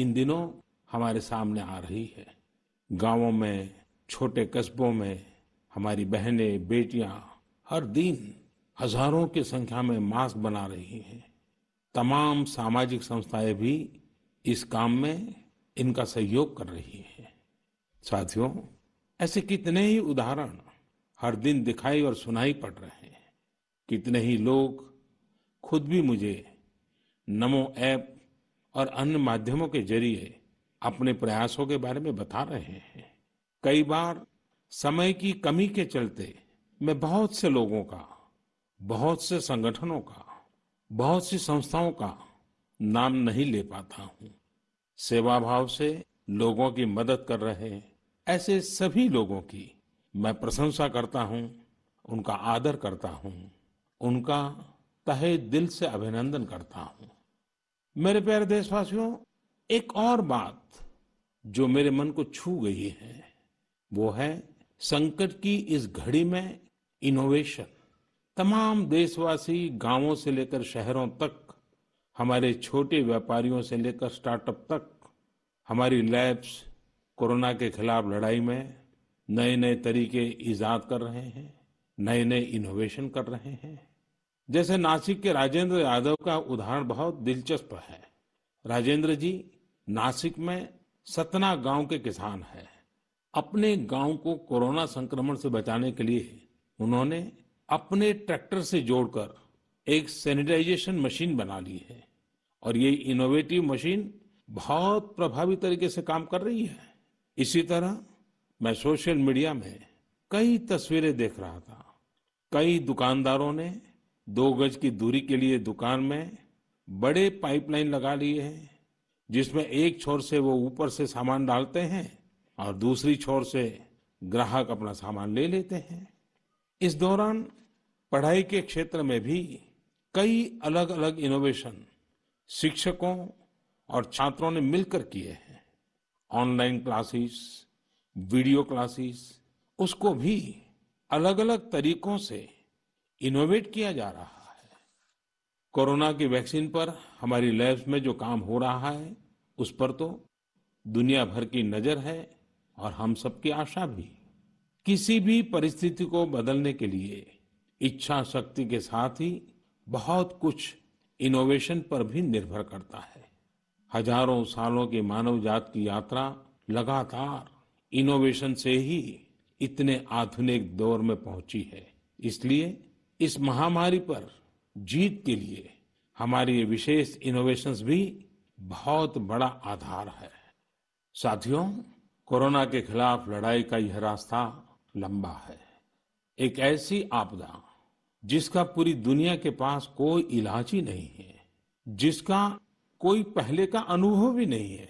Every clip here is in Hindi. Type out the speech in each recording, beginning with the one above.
इन दिनों हमारे सामने आ रही है गांवों में छोटे कस्बों में हमारी बहनें बेटियां हर दिन हजारों की संख्या में मास्क बना रही हैं तमाम सामाजिक संस्थाएं भी इस काम में इनका सहयोग कर रही हैं साथियों ऐसे कितने ही उदाहरण हर दिन दिखाई और सुनाई पड़ रहे हैं कितने ही लोग खुद भी मुझे नमो ऐप और अन्य माध्यमों के जरिए अपने प्रयासों के बारे में बता रहे हैं कई बार समय की कमी के चलते मैं बहुत से लोगों का बहुत से संगठनों का बहुत सी संस्थाओं का नाम नहीं ले पाता हूँ सेवा भाव से लोगों की मदद कर रहे ऐसे सभी लोगों की मैं प्रशंसा करता हूं उनका आदर करता हूं उनका तहे दिल से अभिनंदन करता हूँ मेरे प्यारे देशवासियों एक और बात जो मेरे मन को छू गई है वो है संकट की इस घड़ी में इनोवेशन तमाम देशवासी गांवों से लेकर शहरों तक हमारे छोटे व्यापारियों से लेकर स्टार्टअप तक हमारी लैब्स कोरोना के खिलाफ लड़ाई में नए नए तरीके ईजाद कर रहे हैं नए नए इनोवेशन कर रहे हैं जैसे नासिक के राजेंद्र यादव का उदाहरण बहुत दिलचस्प है राजेंद्र जी नासिक में सतना गांव के किसान है अपने गांव को कोरोना संक्रमण से बचाने के लिए उन्होंने अपने ट्रैक्टर से जोड़कर एक सैनिटाइजेशन मशीन बना ली है और ये इनोवेटिव मशीन बहुत प्रभावी तरीके से काम कर रही है इसी तरह मैं सोशल मीडिया में कई तस्वीरें देख रहा था कई दुकानदारों ने दो गज की दूरी के लिए दुकान में बड़े पाइपलाइन लगा लिए हैं जिसमें एक छोर से वो ऊपर से सामान डालते हैं और दूसरी छोर से ग्राहक अपना सामान ले लेते हैं इस दौरान पढ़ाई के क्षेत्र में भी कई अलग अलग इनोवेशन शिक्षकों और छात्रों ने मिलकर किए हैं ऑनलाइन क्लासेस वीडियो क्लासेस उसको भी अलग अलग तरीकों से इनोवेट किया जा रहा है कोरोना की वैक्सीन पर हमारी लैब्स में जो काम हो रहा है उस पर तो दुनिया भर की नजर है और हम सबकी आशा भी किसी भी परिस्थिति को बदलने के लिए इच्छा शक्ति के साथ ही बहुत कुछ इनोवेशन पर भी निर्भर करता है हजारों सालों की मानव जात की यात्रा लगातार इनोवेशन से ही इतने आधुनिक दौर में पहुंची है इसलिए इस महामारी पर जीत के लिए हमारे ये विशेष इनोवेशंस भी बहुत बड़ा आधार है साथियों कोरोना के खिलाफ लड़ाई का यह रास्ता लंबा है एक ऐसी आपदा जिसका पूरी दुनिया के पास कोई इलाज ही नहीं है जिसका कोई पहले का अनुभव भी नहीं है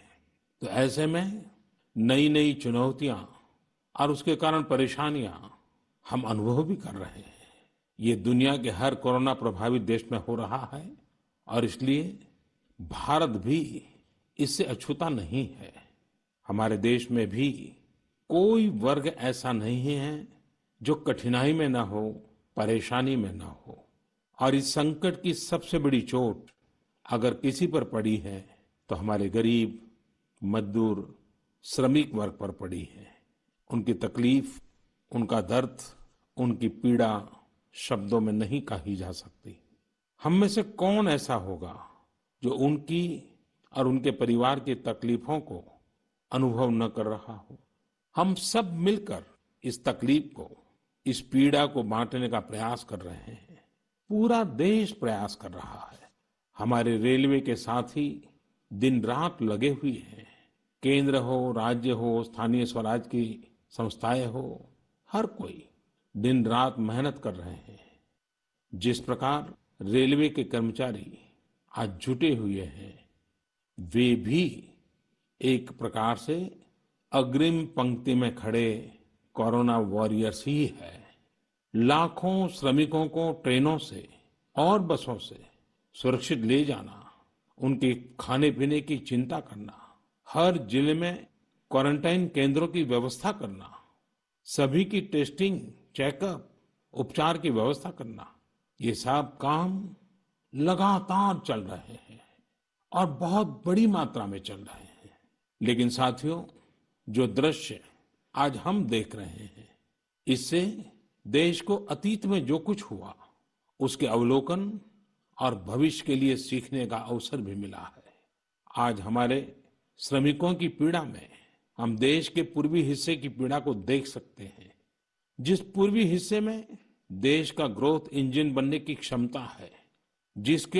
तो ऐसे में नई नई चुनौतियां और उसके कारण परेशानियां हम अनुभव भी कर रहे हैं ये दुनिया के हर कोरोना प्रभावित देश में हो रहा है और इसलिए भारत भी इससे अछूता नहीं है हमारे देश में भी कोई वर्ग ऐसा नहीं है जो कठिनाई में ना हो परेशानी में ना हो और इस संकट की सबसे बड़ी चोट अगर किसी पर पड़ी है तो हमारे गरीब मजदूर श्रमिक वर्ग पर पड़ी है उनकी तकलीफ उनका दर्द उनकी पीड़ा शब्दों में नहीं कही जा सकती हम में से कौन ऐसा होगा जो उनकी और उनके परिवार की तकलीफों को अनुभव न कर रहा हो हम सब मिलकर इस तकलीफ को इस पीड़ा को बांटने का प्रयास कर रहे हैं पूरा देश प्रयास कर रहा है हमारे रेलवे के साथी दिन रात लगे हुए हैं केंद्र हो राज्य हो स्थानीय स्वराज की संस्थाएं हो हर कोई दिन रात मेहनत कर रहे हैं जिस प्रकार रेलवे के कर्मचारी आज जुटे हुए हैं वे भी एक प्रकार से अग्रिम पंक्ति में खड़े कोरोना वॉरियर्स ही है लाखों श्रमिकों को ट्रेनों से और बसों से सुरक्षित ले जाना उनके खाने पीने की चिंता करना हर जिले में क्वारंटाइन केंद्रों की व्यवस्था करना सभी की टेस्टिंग चेकअप उपचार की व्यवस्था करना ये सब काम लगातार चल रहे हैं और बहुत बड़ी मात्रा में चल रहे हैं लेकिन साथियों जो दृश्य आज हम देख रहे हैं इससे देश को अतीत में जो कुछ हुआ उसके अवलोकन और भविष्य के लिए सीखने का अवसर भी मिला है आज हमारे श्रमिकों की पीड़ा में हम देश के पूर्वी हिस्से की पीड़ा को देख सकते हैं जिस पूर्वी हिस्से में देश का ग्रोथ इंजन बनने की क्षमता है जिसके